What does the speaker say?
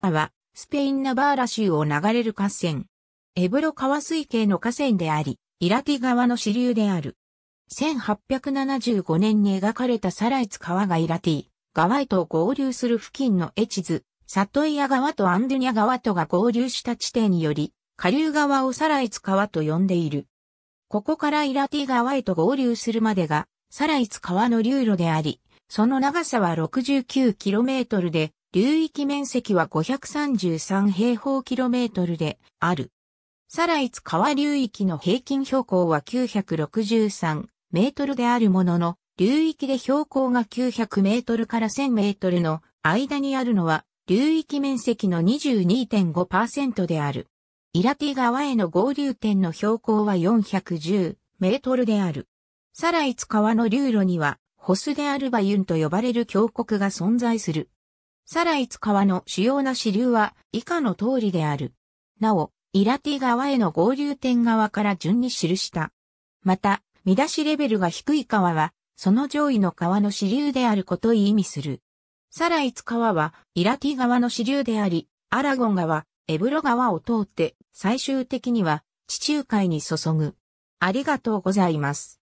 は、スペインナバーラ州を流れる河川。エブロ川水系の河川であり、イラティ川の支流である。1875年に描かれたサライツ川がイラティ川へと合流する付近のエチズ、サトイヤ川とアンドゥニャ川とが合流した地点により、下流川をサライツ川と呼んでいる。ここからイラティ川へと合流するまでが、サライツ川の流路であり、その長さは 69km で、流域面積は533平方キロメートルである。サライツ川流域の平均標高は963メートルであるものの、流域で標高が900メートルから1000メートルの間にあるのは、流域面積の22.5%である。イラティ川への合流点の標高は410メートルである。サライツ川の流路には、ホスデアルバユンと呼ばれる峡谷が存在する。サライツ川の主要な支流は以下の通りである。なお、イラティ川への合流点側から順に記した。また、見出しレベルが低い川は、その上位の川の支流であることを意味する。サライツ川は、イラティ川の支流であり、アラゴン川、エブロ川を通って、最終的には、地中海に注ぐ。ありがとうございます。